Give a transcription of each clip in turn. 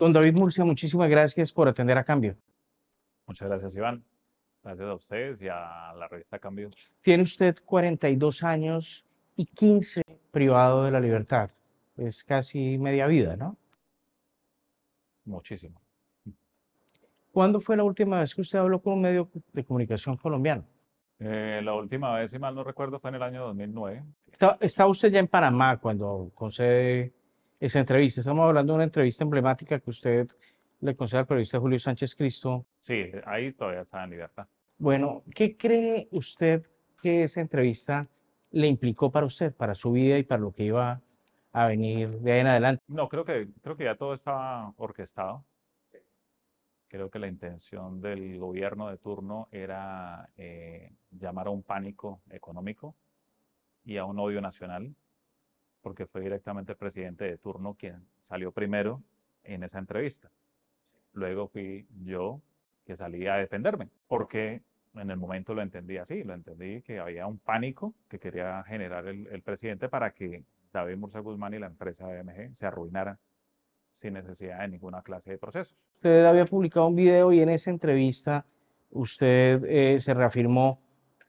Don David Murcia, muchísimas gracias por atender a Cambio. Muchas gracias, Iván. Gracias a ustedes y a la revista Cambio. Tiene usted 42 años y 15 privado de la libertad. Es casi media vida, ¿no? Muchísimo. ¿Cuándo fue la última vez que usted habló con un medio de comunicación colombiano? Eh, la última vez, si mal no recuerdo, fue en el año 2009. ¿Estaba usted ya en Panamá cuando concede esa entrevista. Estamos hablando de una entrevista emblemática que usted le concede al periodista Julio Sánchez Cristo. Sí, ahí todavía está en libertad. Bueno, ¿qué cree usted que esa entrevista le implicó para usted, para su vida y para lo que iba a venir de ahí en adelante? No, creo que, creo que ya todo estaba orquestado. Creo que la intención del gobierno de turno era eh, llamar a un pánico económico y a un odio nacional porque fue directamente el presidente de turno quien salió primero en esa entrevista. Luego fui yo que salí a defenderme, porque en el momento lo entendí así, lo entendí que había un pánico que quería generar el, presidente para que David Murcia Guzmán y la empresa AMG se arruinaran sin necesidad de ninguna clase de procesos. Usted había publicado un video y en esa entrevista usted eh, se reafirmó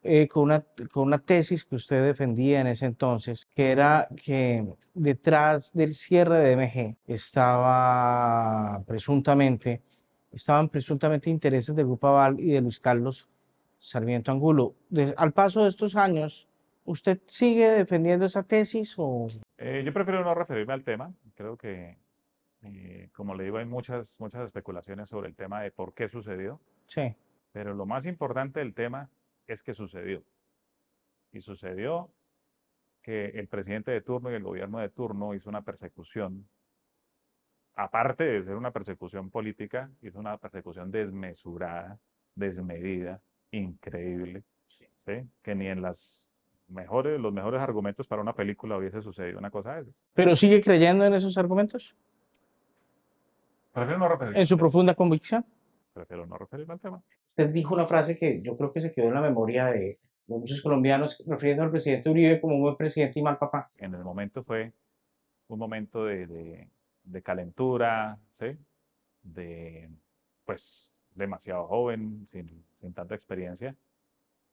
eh, con, una, con una tesis que usted defendía en ese entonces, que era que detrás del cierre de MG estaba presuntamente, estaban presuntamente intereses del Grupo Aval y de Luis Carlos Sarmiento Angulo. al paso de estos años, ¿usted sigue defendiendo esa tesis o...? Eh, yo prefiero no referirme al tema. Creo que, eh, como le digo, hay muchas, muchas especulaciones sobre el tema de por qué sucedió. Sí. Pero lo más importante del tema es que sucedió. Y sucedió que el presidente de turno y el gobierno de turno hizo una persecución, aparte de ser una persecución política, hizo una persecución desmesurada, desmedida, increíble, ¿sí? que ni en las mejores, los mejores argumentos para una película hubiese sucedido una cosa de ¿Pero sigue creyendo en esos argumentos? Prefiero no referirme. ¿En su profunda convicción? Prefiero no referirme al tema usted dijo una frase que yo creo que se quedó en la memoria de, muchos colombianos, refiriendo al presidente Uribe como un buen presidente y mal papá. En el momento fue un momento de, de, calentura, ¿sí? de pues demasiado joven, sin, sin, tanta experiencia.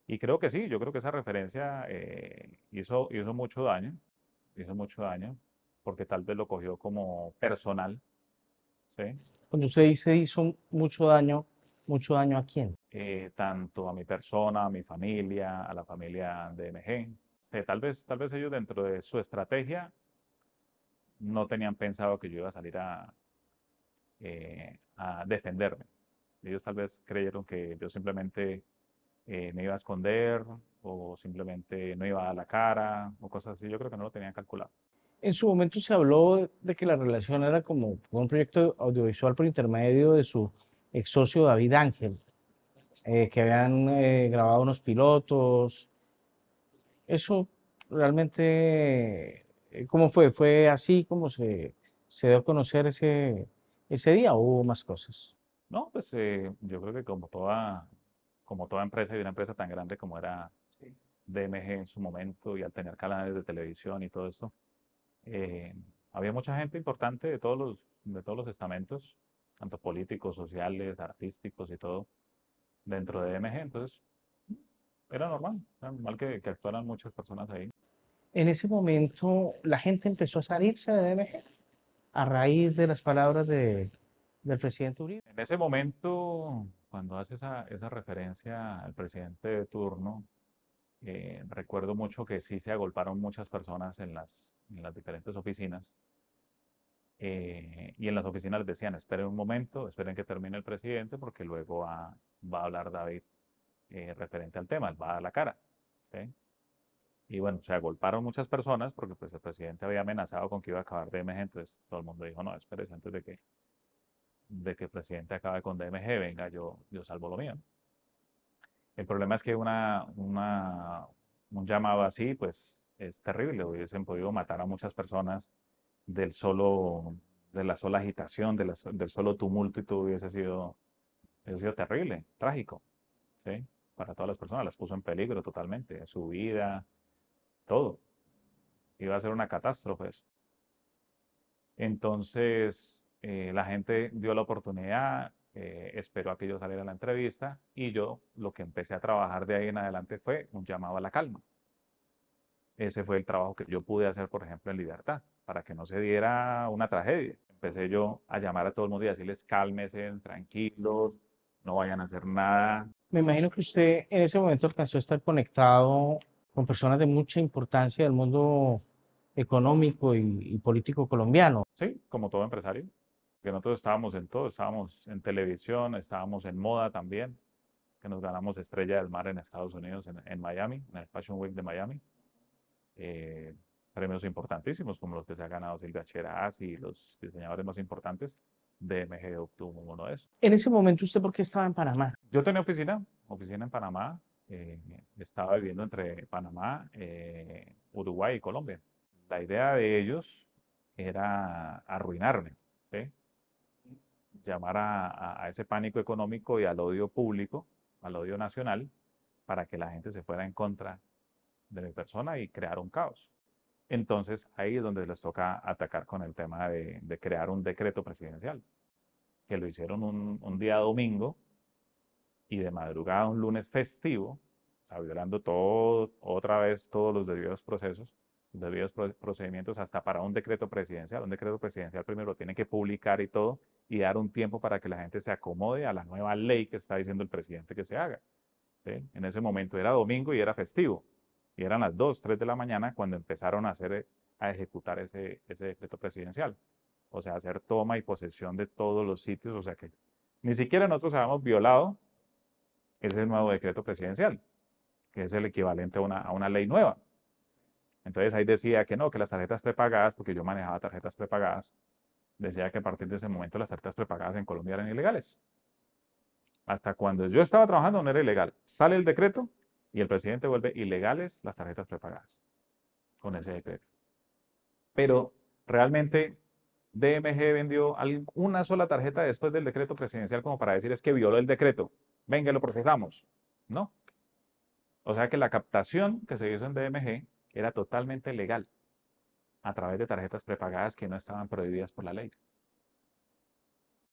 Y creo que sí, yo creo que esa referencia eh, hizo, mucho daño, hizo mucho daño, porque tal vez lo cogió como personal. ¿sí? Cuando usted dice hizo mucho daño, mucho daño a quién? Eh, tanto a mi persona, a mi familia, a la familia de MG. Eh, tal, vez, tal vez ellos dentro de su estrategia no tenían pensado que yo iba a salir a, eh, a defenderme. Ellos tal vez creyeron que yo simplemente me iba a esconder o simplemente no iba a la cara o cosas así. Yo creo que no lo tenían calculado. En su momento se habló de que la relación era como un proyecto audiovisual por intermedio de su ex socio David Ángel, eh, que habían eh, grabado unos pilotos. Eso realmente, eh, ¿cómo fue? ¿Fue así como se, se dio a conocer ese, ese día o hubo más cosas? No, pues yo creo que como toda, como toda empresa y una empresa tan grande como era DMG en su momento y al tener canales de televisión y todo esto, había mucha gente importante de todos los, de todos los estamentos tanto políticos, sociales, artísticos y todo, dentro de DMG. Entonces, era normal, era normal que, actuaran muchas personas ahí. En ese momento, la gente empezó a salirse de DMG a raíz de las palabras de, del presidente Uribe. En ese momento, cuando hace esa, esa referencia al presidente de turno, eh, recuerdo mucho que sí se agolparon muchas personas en las, en las diferentes oficinas eh, y en las oficinas decían, esperen un momento, esperen que termine el presidente, porque luego va, a hablar David eh, referente al tema, él va a dar la cara. Y bueno, se agolparon muchas personas porque pues, el presidente había amenazado con que iba a acabar DMG, entonces todo el mundo dijo, no, espérese antes de que, de que el presidente acabe con DMG, venga, yo, yo salvo lo mío. El problema es que una, una, un llamado así, pues es terrible, hubiesen podido matar a muchas personas del solo, de la sola agitación, del solo tumulto y todo hubiese sido, hubiese sido terrible, trágico, ¿sí? Para todas las personas, las puso en peligro totalmente, su vida, todo. Iba a ser una catástrofe eso. Entonces, eh, la gente dio la oportunidad, eh, esperó a que yo saliera a la entrevista y yo lo que empecé a trabajar de ahí en adelante fue un llamado a la calma. Ese fue el trabajo que yo pude hacer, por ejemplo, en libertad para que no se diera una tragedia. Empecé yo a llamar a todo el mundo y decirles cálmese, tranquilos, no vayan a hacer nada. Me imagino que usted en ese momento alcanzó a estar conectado con personas de mucha importancia del mundo económico y, político colombiano. Sí, como todo empresario, que nosotros estábamos en todo, estábamos en televisión, estábamos en moda también, que nos ganamos Estrella del Mar en Estados Unidos, en, en Miami, en el Fashion Week de Miami. Eh, premios importantísimos como los que se ha ganado Silvia Cheraz y los diseñadores más importantes. de MG obtuvo uno de esos. En ese momento, ¿usted por qué estaba en Panamá? Yo tenía oficina, oficina en Panamá. Eh, estaba viviendo entre Panamá, eh, Uruguay y Colombia. La idea de ellos era arruinarme, llamar a, a ese pánico económico y al odio público, al odio nacional, para que la gente se fuera en contra de mi persona y crear un caos. Entonces, ahí es donde les toca atacar con el tema de, crear un decreto presidencial, que lo hicieron un, día domingo y de madrugada un lunes festivo, o violando todo, otra vez todos los debidos procesos, debidos procedimientos hasta para un decreto presidencial. Un decreto presidencial primero lo tienen que publicar y todo y dar un tiempo para que la gente se acomode a la nueva ley que está diciendo el presidente que se haga. En ese momento era domingo y era festivo. Y eran las 2, 3 de la mañana cuando empezaron a, hacer, eh, a ejecutar ese, ese decreto presidencial. O sea, hacer toma y posesión de todos los sitios. O sea que ni siquiera nosotros habíamos violado ese nuevo decreto presidencial, que es el equivalente a una, a una ley nueva. Entonces ahí decía que no, que las tarjetas prepagadas, porque yo manejaba tarjetas prepagadas, decía que a partir de ese momento las tarjetas prepagadas en Colombia eran ilegales. Hasta cuando yo estaba trabajando no era ilegal. Sale el decreto y el presidente vuelve ilegales las tarjetas prepagadas con ese decreto. Pero realmente DMG vendió una sola tarjeta después del decreto presidencial como para decir es que violó el decreto. Venga, lo procesamos. No. O sea que la captación que se hizo en DMG era totalmente legal a través de tarjetas prepagadas que no estaban prohibidas por la ley.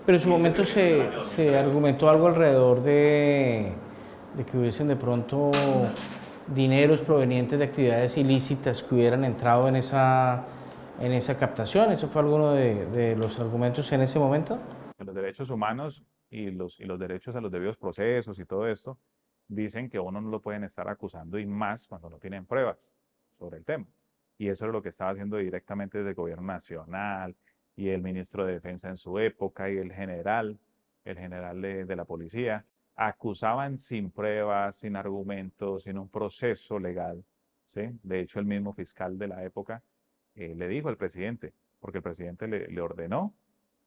Pero en su momento se argumentó algo alrededor de de que hubiesen de pronto dineros provenientes de actividades ilícitas que hubieran entrado en esa, en esa captación. ¿Eso fue alguno de, los argumentos en ese momento? los derechos humanos y los, y los derechos a los debidos procesos y todo esto, dicen que uno no lo pueden estar acusando y más cuando no tienen pruebas sobre el tema. Y eso es lo que estaba haciendo directamente desde el gobierno nacional y el ministro de Defensa en su época y el general, el general de, de la policía acusaban sin pruebas, sin argumentos, sin un proceso legal. ¿sí? De hecho, el mismo fiscal de la época eh, le dijo al presidente, porque el presidente le, ordenó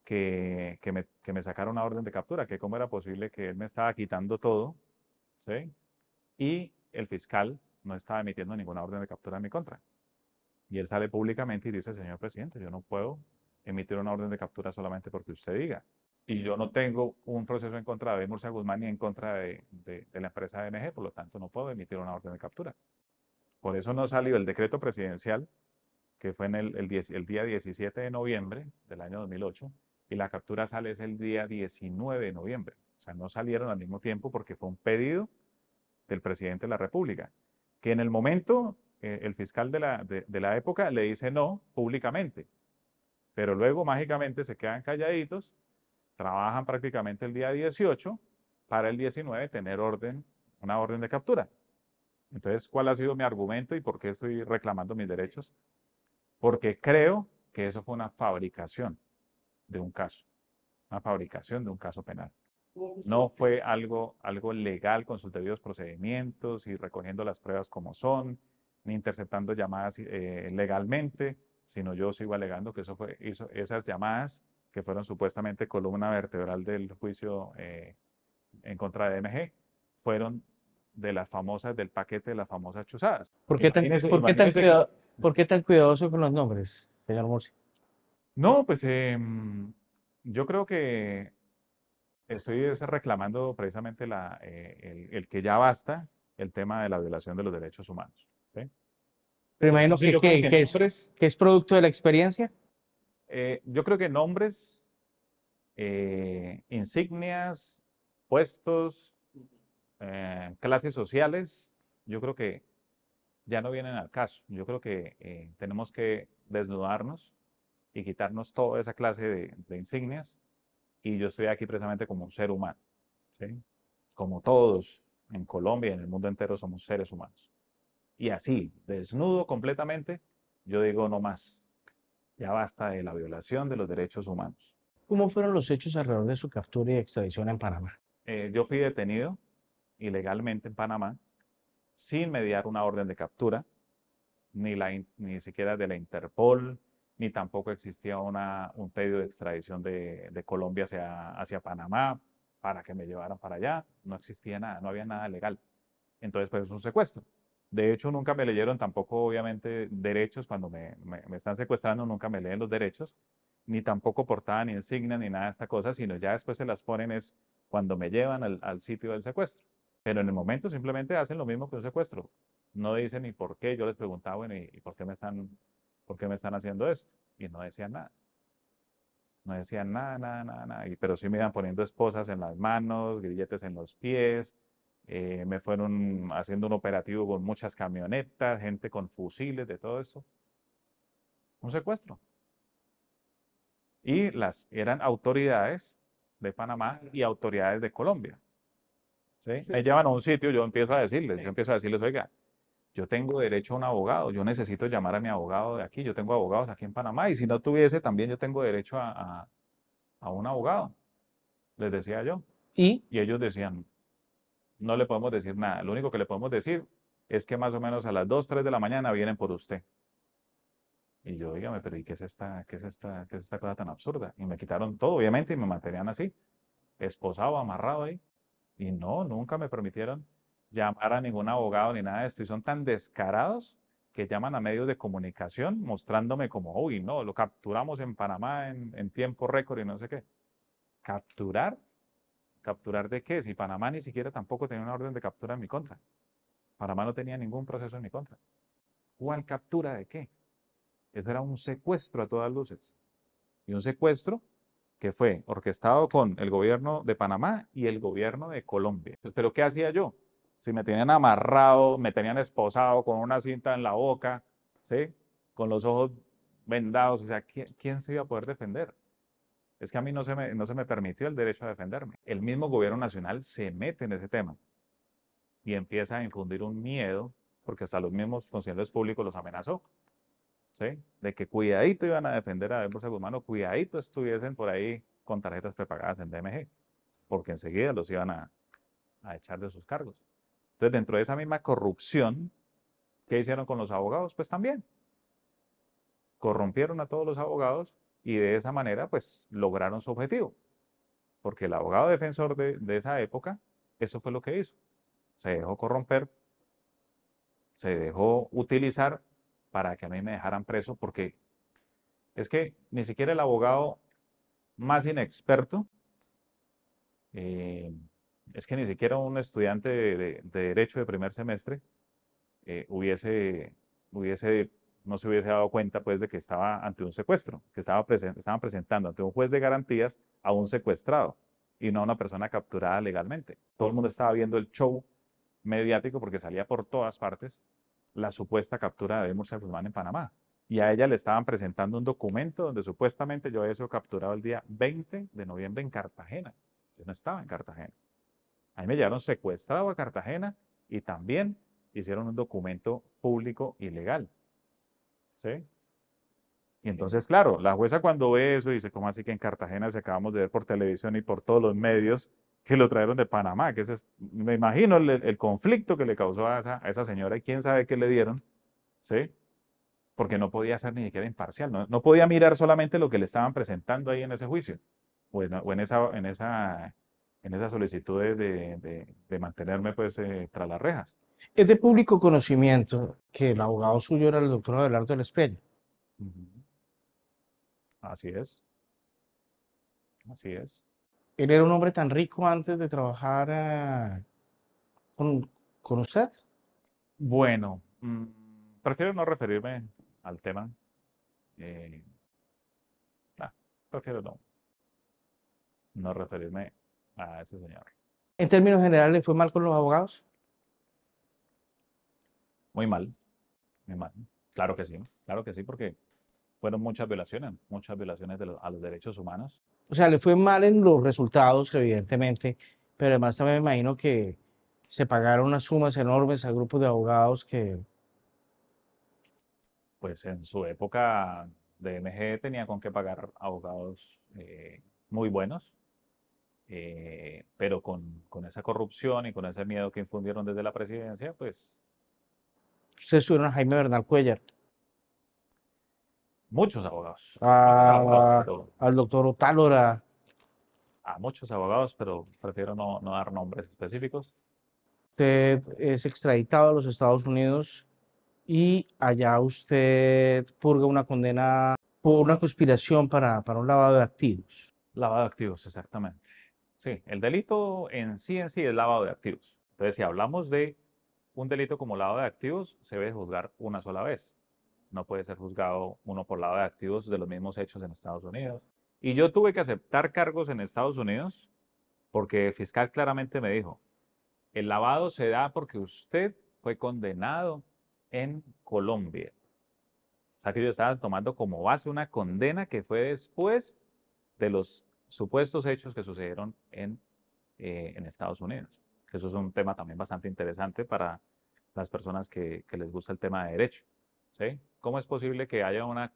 que, me, que, me, sacara una orden de captura, que cómo era posible que él me estaba quitando todo, ¿sí? y el fiscal no estaba emitiendo ninguna orden de captura en mi contra. Y él sale públicamente y dice, señor presidente, yo no puedo emitir una orden de captura solamente porque usted diga y yo no tengo un proceso en contra de Murcia Guzmán ni en contra de, la empresa de MG, por lo tanto no puedo emitir una orden de captura. Por eso no salió el decreto presidencial, que fue en el, el, el, día 17 de noviembre del año 2008, y la captura sale es el día 19 de noviembre. O sea, no salieron al mismo tiempo porque fue un pedido del presidente de la República, que en el momento eh, el fiscal de la, de la época le dice no públicamente, pero luego mágicamente se quedan calladitos trabajan prácticamente el día 18 para el 19 tener orden, una orden de captura. Entonces, ¿cuál ha sido mi argumento y por qué estoy reclamando mis derechos? Porque creo que eso fue una fabricación de un caso, una fabricación de un caso penal. No fue algo, algo legal con sus debidos procedimientos y recogiendo las pruebas como son, ni interceptando llamadas eh, legalmente, sino yo sigo alegando que eso fue, hizo, esas llamadas que fueron supuestamente columna vertebral del juicio eh, en contra de MG, fueron de las famosas, del paquete de las famosas chuzadas. ¿Por qué tan, cuidadoso con los nombres, señor Morsi? No, pues em, yo creo que estoy reclamando precisamente la, eh, el, que ya basta el tema de la violación de los derechos humanos. ¿sí? imagino que, que es producto de la experiencia. Eh, yo creo que nombres, eh, insignias, puestos, eh, clases sociales, yo creo que ya no vienen al caso. Yo creo que tenemos que desnudarnos y quitarnos toda esa clase de, insignias. Y yo estoy aquí precisamente como un ser humano, ¿sí? como todos en Colombia y en el mundo entero somos seres humanos. Y así, desnudo completamente, yo digo no más, ya basta de la violación de los derechos humanos. ¿Cómo fueron los hechos alrededor de su captura y extradición en Panamá? Eh, yo fui detenido ilegalmente en Panamá sin mediar una orden de captura, ni, la, ni siquiera de la Interpol, ni tampoco existía una, un pedido de extradición de, de, Colombia hacia, hacia Panamá para que me llevaran para allá. No existía nada, no había nada legal. Entonces, pues es un secuestro. De hecho, nunca me leyeron tampoco, obviamente, derechos. Cuando me, están secuestrando, nunca me leen los derechos, ni tampoco portada, ni insignia, ni nada de esta cosa, sino ya después se las ponen es cuando me llevan al, sitio del secuestro. Pero en el momento simplemente hacen lo mismo que un secuestro. No dicen ni por qué. Yo les preguntaba, bueno, ¿y, por, qué me están, por me están haciendo esto? Y no decían nada. No decían nada, nada, nada, nada. Y, pero sí me iban poniendo esposas en las manos, grilletes en los pies, eh, me fueron haciendo un operativo con muchas camionetas, gente con fusiles, de todo eso. Un secuestro. Y las eran autoridades de Panamá y autoridades de Colombia. ¿sí? Me llevan a un sitio, yo empiezo a decirles, yo empiezo a decirles, oiga, yo tengo derecho a un abogado, yo necesito llamar a mi abogado de aquí, yo tengo abogados aquí en Panamá, y si no tuviese, también yo tengo derecho a, un abogado, les decía yo. y ellos decían, no le podemos decir nada. Lo único que le podemos decir es que más o menos a las 2, 3 de la mañana vienen por usted. Y yo, dígame, pero ¿y qué es esta, qué es esta, qué es esta cosa tan absurda? Y me quitaron todo, obviamente, y me mantenían así, esposado, amarrado ahí. Y no, nunca me permitieron llamar a ningún abogado ni nada de esto. Y son tan descarados que llaman a medios de comunicación mostrándome como, uy, no, lo capturamos en Panamá en, en tiempo récord y no sé qué. Capturar ¿Capturar de qué? Si Panamá ni siquiera tampoco tenía una orden de captura en mi contra. Panamá no tenía ningún proceso en mi contra. ¿Cuál captura de qué? Eso era un secuestro a todas luces. Y un secuestro que fue orquestado con el gobierno de Panamá y el gobierno de Colombia. Pero ¿qué hacía yo? Si me tenían amarrado, me tenían esposado con una cinta en la boca, ¿sí? Con los ojos vendados, o sea, quién se iba a poder defender? es que a mí no se, me, no se me permitió el derecho a defenderme. El mismo gobierno nacional se mete en ese tema y empieza a infundir un miedo, porque hasta los mismos funcionarios públicos los amenazó, ¿sí? de que cuidadito iban a defender a Débora Guzmán o cuidadito estuviesen por ahí con tarjetas prepagadas en DMG, porque enseguida los iban a, a echar de sus cargos. Entonces, dentro de esa misma corrupción, ¿qué hicieron con los abogados? Pues también. Corrompieron a todos los abogados y de esa manera pues lograron su objetivo. Porque el abogado defensor de, esa época, eso fue lo que hizo. Se dejó corromper, se dejó utilizar para que a mí me dejaran preso, porque es que ni siquiera el abogado más inexperto, eh, es que ni siquiera un estudiante de, Derecho de primer semestre eh, hubiese, hubiese no se hubiese dado cuenta pues de que estaba ante un secuestro, que estaba estaban presentando ante un juez de garantías a un secuestrado y no a una persona capturada legalmente. Todo el mundo estaba viendo el show mediático porque salía por todas partes la supuesta captura de Murcia Guzmán en Panamá. Y a ella le estaban presentando un documento donde supuestamente yo había sido capturado el día 20 de noviembre en Cartagena. Yo no estaba en Cartagena. A mí me llevaron secuestrado a Cartagena y también hicieron un documento público ilegal. ¿sí? Y entonces, claro, la jueza cuando ve eso dice, ¿cómo así que en Cartagena se acabamos de ver por televisión y por todos los medios que lo trajeron de Panamá? Que es, me imagino el, conflicto que le causó a esa, a esa, señora y quién sabe qué le dieron, ¿sí? Porque no podía ser ni siquiera imparcial, no, no podía mirar solamente lo que le estaban presentando ahí en ese juicio o en, esa en esa, en, esa, de, de, mantenerme pues eh, tras las rejas. Es de público conocimiento que el abogado suyo era el doctor Abelardo del Así es. Así es. Él era un hombre tan rico antes de trabajar eh, con, usted. Bueno, mm, prefiero no referirme al tema. Eh, ah, prefiero no. No referirme a ese señor. ¿En términos generales fue mal con los abogados? Muy mal, muy mal. Claro que sí, claro que sí, porque fueron muchas violaciones, muchas violaciones de a los derechos humanos. O sea, le fue mal en los resultados, evidentemente, pero además también me imagino que se pagaron unas sumas enormes a grupos de abogados que... Pues en su época de MG tenía con qué pagar abogados eh, muy buenos, eh, pero con, con, esa corrupción y con ese miedo que infundieron desde la presidencia, pues Ustedes subieron a Jaime Bernal Cuellar. Muchos abogados. al doctor Otálora. A muchos abogados, pero prefiero no, dar nombres específicos. Usted es extraditado a los Estados Unidos y allá usted purga una condena por una conspiración para, para un lavado de activos. Lavado de activos, exactamente. Sí, el delito en sí en sí es lavado de activos. Entonces, si hablamos de un delito como lavado de activos se debe juzgar una sola vez. No puede ser juzgado uno por lavado de activos de los mismos hechos en Estados Unidos. Y yo tuve que aceptar cargos en Estados Unidos porque el fiscal claramente me dijo, el lavado se da porque usted fue condenado en Colombia. O sea que yo estaba tomando como base una condena que fue después de los supuestos hechos que sucedieron en, eh, en Estados Unidos. Eso es un tema también bastante interesante para las personas que, les gusta el tema de derecho. ¿sí? ¿Cómo es posible que haya una,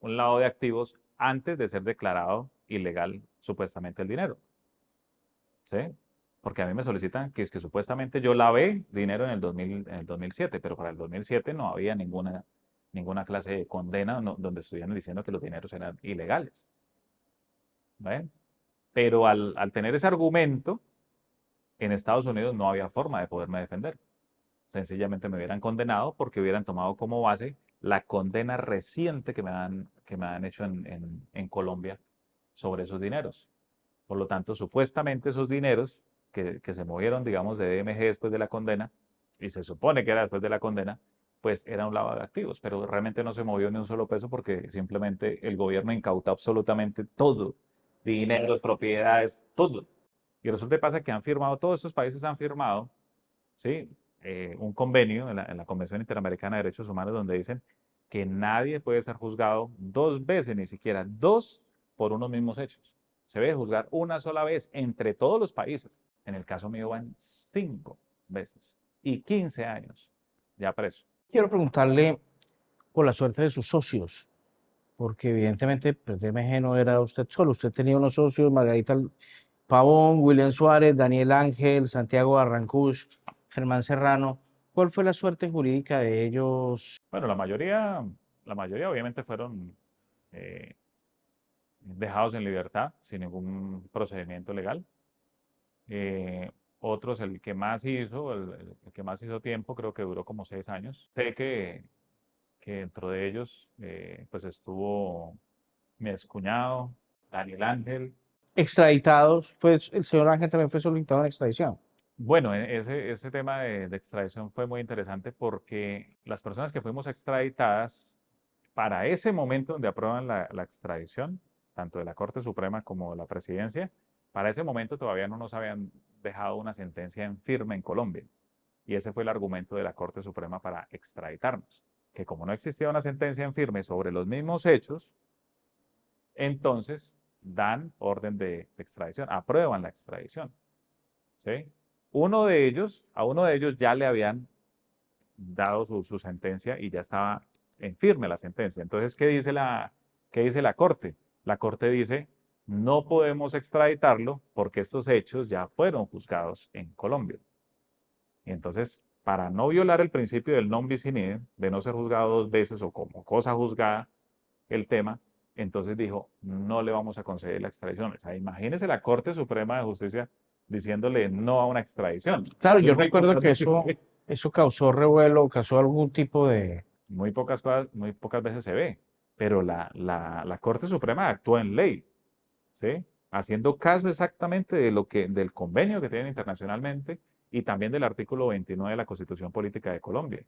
un lado de activos antes de ser declarado ilegal supuestamente el dinero? ¿Sí? Porque a mí me solicitan que es que supuestamente yo lavé dinero en el, 2007, pero para el 2007 no había ninguna, ninguna clase de condena donde estuvieran diciendo que los dineros eran ilegales. Pero al, al tener ese argumento, en Estados Unidos no había forma de poderme defender. Sencillamente me hubieran condenado porque hubieran tomado como base la condena reciente que me han, que me han hecho en, Colombia sobre esos dineros. Por lo tanto, supuestamente esos dineros que, se movieron, digamos, de DMG después de la condena, y se supone que era después de la condena, pues era un lavado de activos, pero realmente no se movió ni un solo peso porque simplemente el gobierno incauta absolutamente todo, dineros, propiedades, todo. Y resulta que pasa que han firmado, todos estos países han firmado, ¿sí? Eh, un convenio en la, Convención Interamericana de Derechos Humanos donde dicen que nadie puede ser juzgado dos veces, ni siquiera dos, por unos mismos hechos. Se debe juzgar una sola vez entre todos los países. En el caso mío van cinco veces y 15 años ya preso. Quiero preguntarle por la suerte de sus socios, porque evidentemente PTMG pues, no era usted solo, usted tenía unos socios, Margarita Pavón, William Suárez, Daniel Ángel, Santiago Barrancush, Germán Serrano. ¿Cuál fue la suerte jurídica de ellos? Bueno, la mayoría, la mayoría obviamente fueron eh, dejados en libertad sin ningún procedimiento legal. Eh, otros, el que más hizo, el, que más hizo tiempo, creo que duró como seis años. Sé que, dentro de ellos, eh, pues estuvo mi Daniel Ángel, extraditados, pues el señor Ángel también fue solicitado en extradición. Bueno, e-, ese, ese tema de, extradición fue muy interesante porque las personas que fuimos extraditadas, para ese momento donde aprueban la, la extradición, tanto de la Corte Suprema como de la Presidencia, para ese momento todavía no nos habían dejado una sentencia en firme en Colombia. Y ese fue el argumento de la Corte Suprema para extraditarnos, que como no existía una sentencia en firme sobre los mismos hechos, entonces dan orden de extradición, aprueban la extradición. Uno de ellos, a uno de ellos ya le habían dado su, sentencia y ya estaba en firme la sentencia. Entonces, ¿qué dice la, qué dice la Corte? La Corte dice, no podemos extraditarlo porque estos hechos ya fueron juzgados en Colombia. Entonces, para no violar el principio del non bis de no ser juzgado dos veces o como cosa juzgada el tema, entonces dijo, no le vamos a conceder la extradición. O sea, imagínese la Corte Suprema de Justicia diciéndole no a una extradición. Claro, yo recuerdo que eso, eso causó revuelo, causó algún tipo de... Muy pocas, muy pocas veces se ve, pero la, la Corte Suprema actuó en ley, ¿sí? haciendo caso exactamente de lo que, del convenio que tienen internacionalmente y también del artículo 29 de la Constitución Política de Colombia,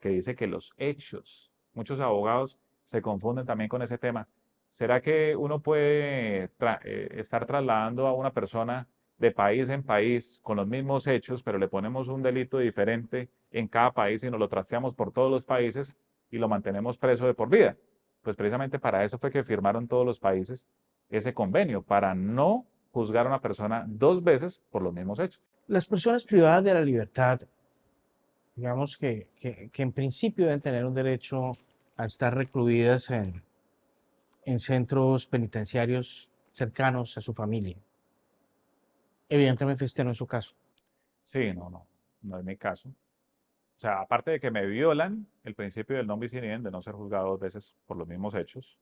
que dice que los hechos, muchos abogados se confunden también con ese tema, ¿Será que uno puede eh, estar trasladando a una persona de país en país con los mismos hechos, pero le ponemos un delito diferente en cada país y nos lo trasteamos por todos los países y lo mantenemos preso de por vida? Pues precisamente para eso fue que firmaron todos los países ese convenio, para no juzgar a una persona dos veces por los mismos hechos. Las personas privadas de la libertad, digamos que en principio deben tener un derecho a estar recluidas en, en centros penitenciarios cercanos a su familia. Evidentemente este no es su caso. Sí, no, no, no es mi caso. O sea, aparte de que me violan el principio del non bis de no ser juzgado dos veces por los mismos hechos,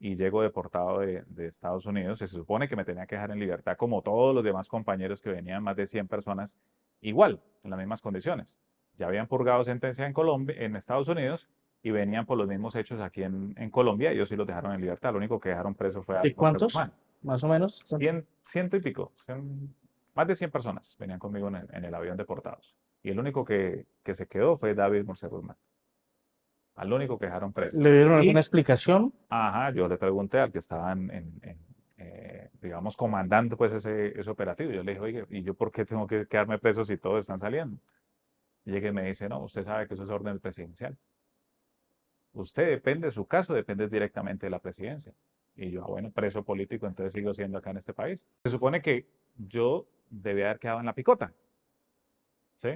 y llego deportado de, Estados Unidos. Se supone que me tenía que dejar en libertad, como todos los demás compañeros que venían, más de 100 personas, igual, en las mismas condiciones. Ya habían purgado sentencia en Colombia, en Estados Unidos, y venían por los mismos hechos aquí en, Colombia, ellos sí los dejaron en libertad, lo único que dejaron preso fue a... ¿Y cuántos? Más o menos. Cien, ciento y pico, más de 100 personas venían conmigo en el, avión deportados. Y el único que, se quedó fue David Morse Guzmán. Al único que dejaron preso. ¿Le dieron alguna explicación? Ajá, yo le pregunté al que estaba eh, digamos, comandando pues ese, operativo. Yo le dije, oye, ¿y yo por qué tengo que quedarme preso si todos están saliendo? Y me dice, no, usted sabe que eso es orden presidencial usted depende, su caso depende directamente de la presidencia. Y yo, ah, bueno, preso político, entonces sigo siendo acá en este país. Se supone que yo debía haber quedado en la picota, ¿sí?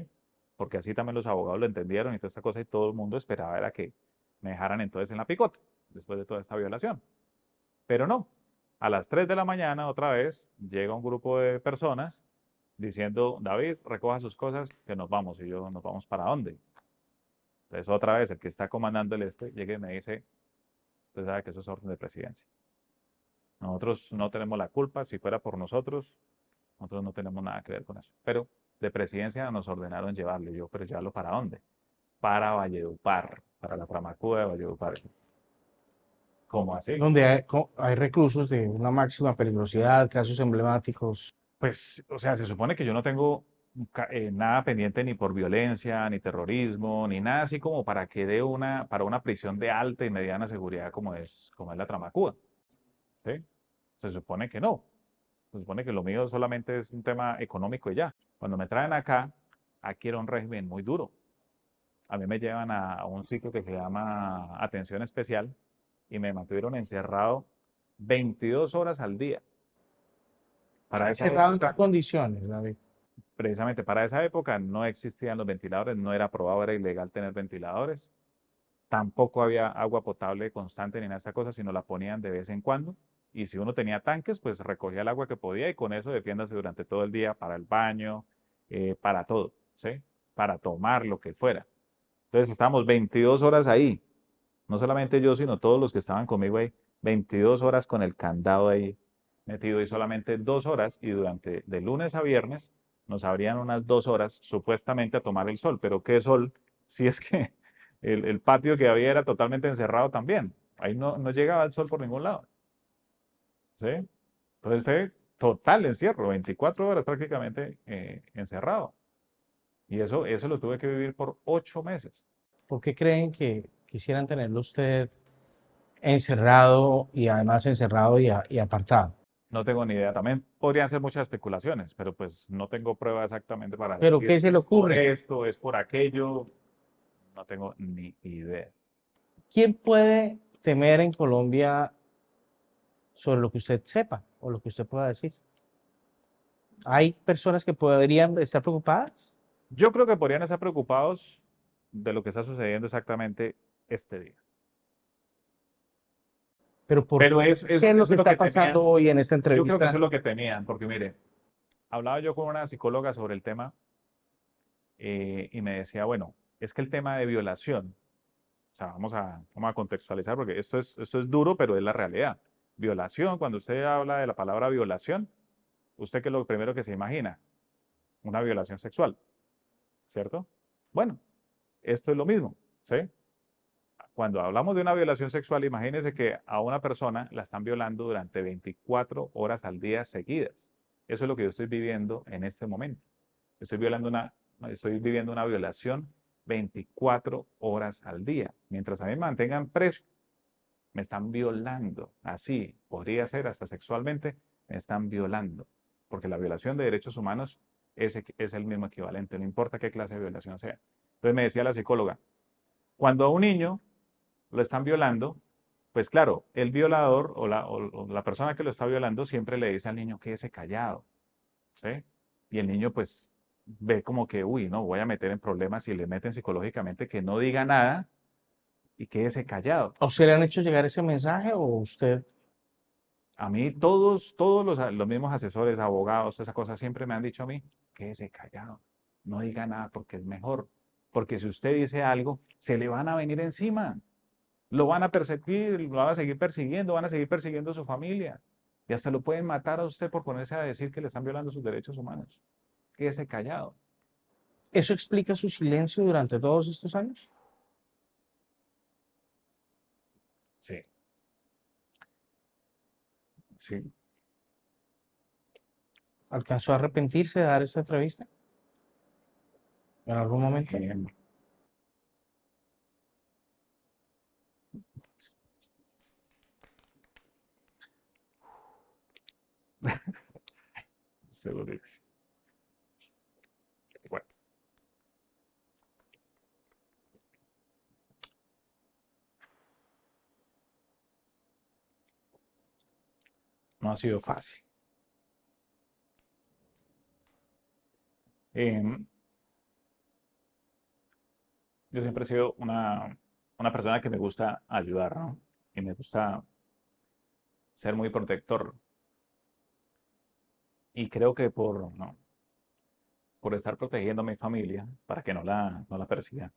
Porque así también los abogados lo entendieron y toda esta cosa y todo el mundo esperaba era que me dejaran entonces en la picota después de toda esta violación. Pero no, a las 3 de la mañana otra vez llega un grupo de personas diciendo, David, recoja sus cosas, que nos vamos. Y yo, ¿nos vamos para dónde? Entonces, otra vez, el que está comandando el este llega y me dice, usted sabe que eso es orden de presidencia. Nosotros no tenemos la culpa, si fuera por nosotros, nosotros no tenemos nada que ver con eso. Pero de presidencia nos ordenaron llevarlo, yo, pero llevarlo para dónde? Para Valledupar, para la Pramacuda de Valledupar. ¿Cómo así? Donde hay reclusos de una máxima peligrosidad, casos emblemáticos. Pues, o sea, se supone que yo no tengo eh, nada pendiente ni por violencia, ni terrorismo, ni nada así como para que dé una, para una prisión de alta y mediana seguridad como es, como es la Tramacúa. Se supone que no. Se supone que lo mío solamente es un tema económico y ya. Cuando me traen acá, aquí era un régimen muy duro. A mí me llevan a, un sitio que se llama Atención Especial y me mantuvieron encerrado 22 horas al día. Para encerrado en qué condiciones, David? precisamente para esa época no existían los ventiladores, no era aprobado, era ilegal tener ventiladores. Tampoco había agua potable constante ni nada de esa cosa, sino la ponían de vez en cuando. Y si uno tenía tanques, pues recogía el agua que podía y con eso defiéndase durante todo el día para el baño, eh, para todo, ¿sí? Para tomar lo que fuera. Entonces estábamos 22 horas ahí. No solamente yo, sino todos los que estaban conmigo ahí. 22 horas con el candado ahí metido y solamente dos horas y durante de lunes a viernes nos abrían unas dos horas supuestamente a tomar el sol, pero qué sol si es que el, patio que había era totalmente encerrado también. Ahí no, llegaba el sol por ningún lado. Entonces fue total encierro, 24 horas prácticamente eh, encerrado. Y eso, eso lo tuve que vivir por ocho meses. ¿Por qué creen que quisieran tenerlo usted encerrado y además encerrado y apartado? No tengo ni idea. También podrían ser muchas especulaciones, pero pues no tengo prueba exactamente para. ¿Pero qué se le ocurre? Es por esto, es por aquello. No tengo ni idea. ¿Quién puede temer en Colombia sobre lo que usted sepa o lo que usted pueda decir? ¿Hay personas que podrían estar preocupadas? Yo creo que podrían estar preocupados de lo que está sucediendo exactamente este día. Pero, por, ¿qué es lo está pasando hoy en esta entrevista? Yo creo que eso es lo que tenían, porque mire, hablaba yo con una psicóloga sobre el tema eh, y me decía, bueno, es que el tema de violación, o sea, vamos a, contextualizar porque esto es, esto es duro, pero es la realidad. Violación, cuando usted habla de la palabra violación, usted que es lo primero que se imagina, una violación sexual, ¿cierto? Bueno, esto es lo mismo, ¿sí? cuando hablamos de una violación sexual, imagínense que a una persona la están violando durante 24 horas al día seguidas. Eso es lo que yo estoy viviendo en este momento. Estoy, viviendo una violación 24 horas al día. Mientras a mí me mantengan preso, me están violando. Así, podría ser hasta sexualmente, me están violando. Porque la violación de derechos humanos es el mismo equivalente, no importa qué clase de violación sea. Entonces me decía la psicóloga, cuando a un niño lo están violando, pues claro, el violador o la, persona que lo está violando siempre le dice al niño, quédese callado, ¿sí? Y el niño pues ve como que, uy, no, voy a meter en problemas y le meten psicológicamente que no diga nada y quédese callado. o se le han hecho llegar ese mensaje o usted? A mí todos, todos los, mismos asesores, abogados, esa cosa siempre me han dicho a mí, que quédese callado, no diga nada porque es mejor. Porque si usted dice algo, se le van a venir encima. Lo van a perseguir, lo van a seguir persiguiendo, van a seguir persiguiendo a su familia. Y hasta lo pueden matar a usted por ponerse a decir que le están violando sus derechos humanos. Quédese callado. ¿Eso explica su silencio durante todos estos años? Sí. Sí. ¿Alcanzó a arrepentirse de dar esta entrevista? ¿En algún momento? Se lo Bueno. No ha sido fácil. Em, yo siempre he sido una, una persona que me gusta ayudar, ¿no? Y me gusta ser muy protector y creo que por, por estar protegiendo a mi familia para que no la, no la persigan.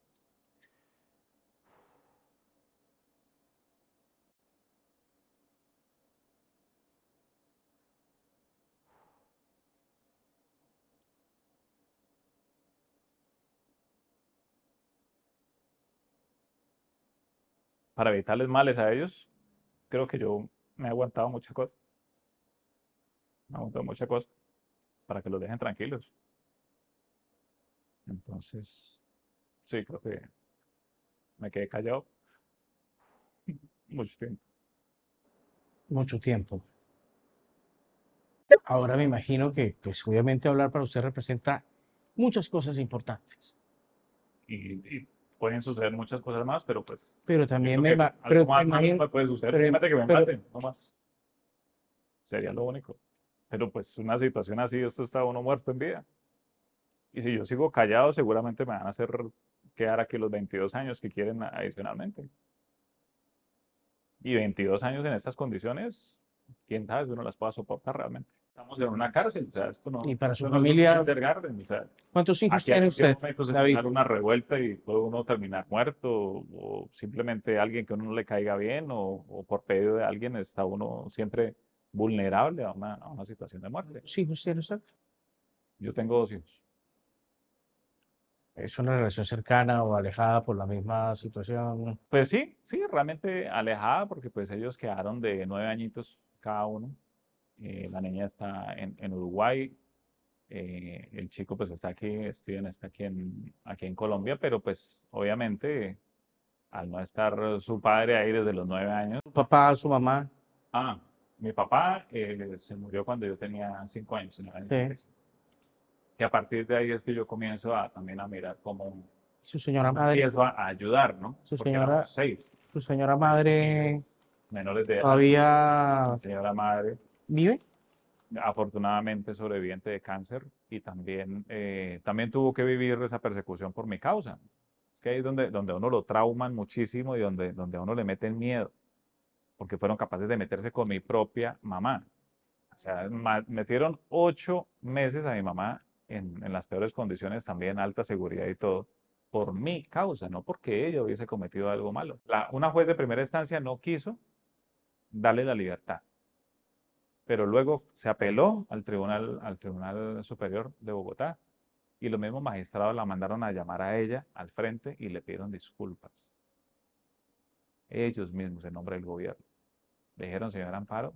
Para evitarles males a ellos, creo que yo me he aguantado muchas cosas han muchas cosas para que los dejen tranquilos. Entonces, sí, creo que me quedé callado mucho tiempo. Mucho tiempo. Ahora me imagino que, pues obviamente hablar para usted representa muchas cosas importantes. Y, pueden suceder muchas cosas más, pero pues... Pero también me, va, pero, imagino, puede suceder. Fíjate que me maten, no más. Sería lo único. Pero pues una situación así, esto está uno muerto en vida. Y si yo sigo callado, seguramente me van a hacer quedar aquí los 22 años que quieren adicionalmente. Y 22 años en estas condiciones, quién sabe si uno las pueda soportar realmente. Estamos en una cárcel, o sea, esto no. Y para su familia. ¿Cuántos hijos tiene este usted? David? una revuelta y luego uno terminar muerto, o, simplemente alguien que uno no le caiga bien, o, o por pedido de alguien, está uno siempre vulnerable a una, situación de muerte. ¿Sí, usted, exacto. Yo tengo dos hijos. ¿Es una relación cercana o alejada por la misma situación? Pues sí, sí, realmente alejada porque pues ellos quedaron de nueve añitos cada uno. Eh, la niña está en, en Uruguay, eh, el chico pues está aquí, Steven está aquí en, aquí en Colombia, pero pues obviamente al no estar su padre ahí desde los nueve años. ¿Su papá, su mamá? Ah, mi papá eh, se murió cuando yo tenía cinco años, Y a partir de ahí es que yo comienzo a, también a mirar cómo... Su señora madre... Empiezo a, ayudar, ¿no? Su señora... Seis. Su señora madre... Menores de edad. Todavía... señora madre... ¿Vive? Afortunadamente sobreviviente de cáncer y también, eh, también tuvo que vivir esa persecución por mi causa. Es que ahí es donde, donde uno lo trauman muchísimo y donde, donde a uno le meten miedo porque fueron capaces de meterse con mi propia mamá. O sea, metieron ocho meses a mi mamá en, las peores condiciones, también alta seguridad y todo, por mi causa, no porque ella hubiese cometido algo malo. una juez de primera instancia no quiso darle la libertad, pero luego se apeló al tribunal, al tribunal Superior de Bogotá y los mismos magistrados la mandaron a llamar a ella al frente y le pidieron disculpas. Ellos mismos en nombre del gobierno. Le dijeron, señor Amparo,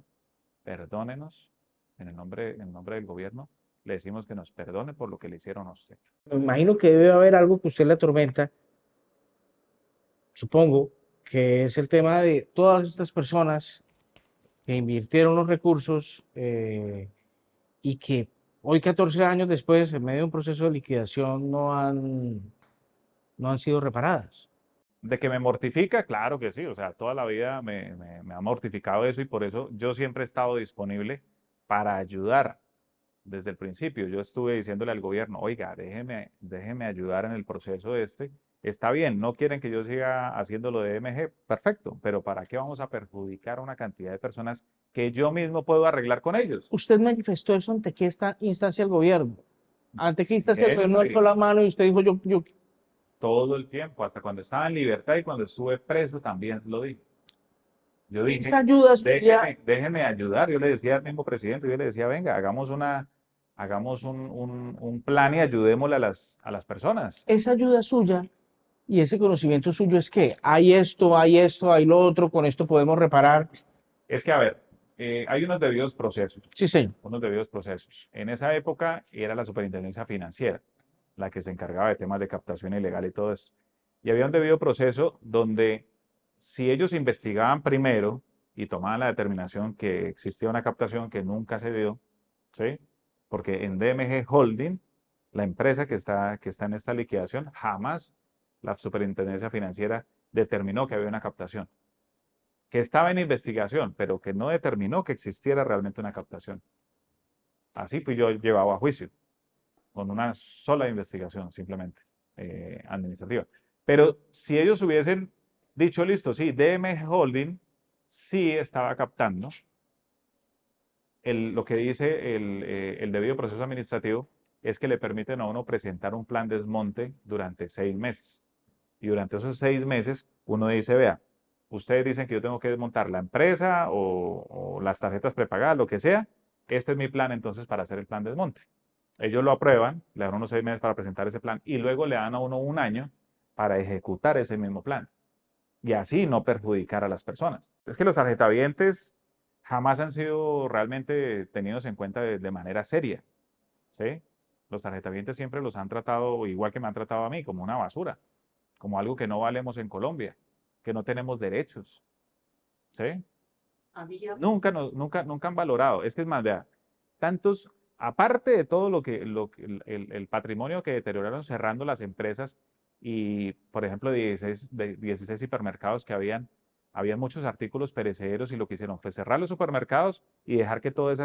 perdónenos en el nombre, en nombre del gobierno. Le decimos que nos perdone por lo que le hicieron a usted. Me imagino que debe haber algo que usted le atormenta. Supongo que es el tema de todas estas personas que invirtieron los recursos eh, y que hoy, 14 años después, en medio de un proceso de liquidación, no han, no han sido reparadas. ¿De que me mortifica? Claro que sí, o sea, toda la vida me, ha mortificado eso y por eso yo siempre he estado disponible para ayudar desde el principio. Yo estuve diciéndole al gobierno, oiga, déjeme, déjeme ayudar en el proceso este. Está bien, no quieren que yo siga haciendo lo de MG, perfecto, pero ¿para qué vamos a perjudicar a una cantidad de personas que yo mismo puedo arreglar con ellos? Usted manifestó eso ante qué esta instancia el gobierno. Ante qué instancia el gobierno alzó la mano y usted dijo, yo, yo todo el tiempo, hasta cuando estaba en libertad y cuando estuve preso también lo di. Yo dije, ayuda déjeme, ayudar. Yo le decía al mismo presidente, yo le decía, venga, hagamos una, hagamos un, un, plan y ayudémosle a las, a las personas. Esa ayuda suya y ese conocimiento suyo es que hay esto, hay esto, hay lo otro, con esto podemos reparar. Es que, a ver, eh, hay unos debidos procesos. Sí, señor. Unos debidos procesos. En esa época era la superintendencia financiera la que se encargaba de temas de captación ilegal y todo eso. Y había un debido proceso donde si ellos investigaban primero y tomaban la determinación que existía una captación que nunca se dio, ¿sí? Porque en DMG Holding, la empresa que está, que está en esta liquidación, jamás la superintendencia financiera determinó que había una captación. Que estaba en investigación, pero que no determinó que existiera realmente una captación. Así fui yo llevado a juicio con una sola investigación simplemente eh, administrativa. Pero si ellos hubiesen dicho, listo, sí, DM Holding sí estaba captando lo que dice eh, el, debido proceso administrativo es que le permiten a uno presentar un plan de desmonte durante seis meses. Y durante esos seis meses uno dice, vea, ustedes dicen que yo tengo que desmontar la empresa o, o las tarjetas prepagadas, lo que sea, este es mi plan entonces para hacer el plan de desmonte. Ellos lo aprueban, le dan unos seis meses para presentar ese plan y luego le dan a uno un año para ejecutar ese mismo plan y así no perjudicar a las personas. Es que los tarjetavientes jamás han sido realmente tenidos en cuenta de, manera seria. ¿sí? Los tarjetavientes siempre los han tratado igual que me han tratado a mí, como una basura, como algo que no valemos en Colombia, que no tenemos derechos. ¿sí? Nunca, no, nunca, nunca han valorado. Es que es más, vea, tantos aparte de todo lo que, el, patrimonio que deterioraron cerrando las empresas y, por ejemplo, 16, de 16 hipermercados que habían, habían muchos artículos perecederos y lo que hicieron fue cerrar los supermercados y dejar que todas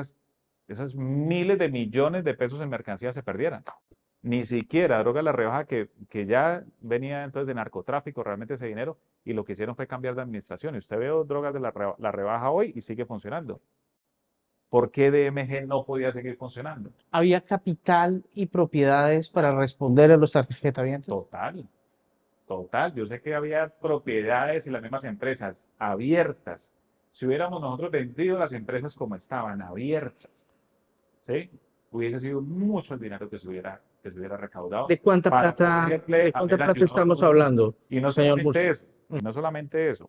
esas, miles de millones de pesos en mercancía se perdieran. Ni siquiera droga la rebaja que, que ya venía entonces de narcotráfico realmente ese dinero y lo que hicieron fue cambiar de administración. Y usted ve drogas de la rebaja hoy y sigue funcionando. ¿Por qué DMG no podía seguir funcionando? ¿Había capital y propiedades para responder a los tarjetavientos? Total, total. Yo sé que había propiedades y las mismas empresas abiertas. Si hubiéramos nosotros vendido las empresas como estaban, abiertas, ¿sí? Hubiese sido mucho el dinero que se hubiera, que se hubiera recaudado. ¿De cuánta plata, ¿de cuánta plata estamos hablando? Y no señor y no solamente eso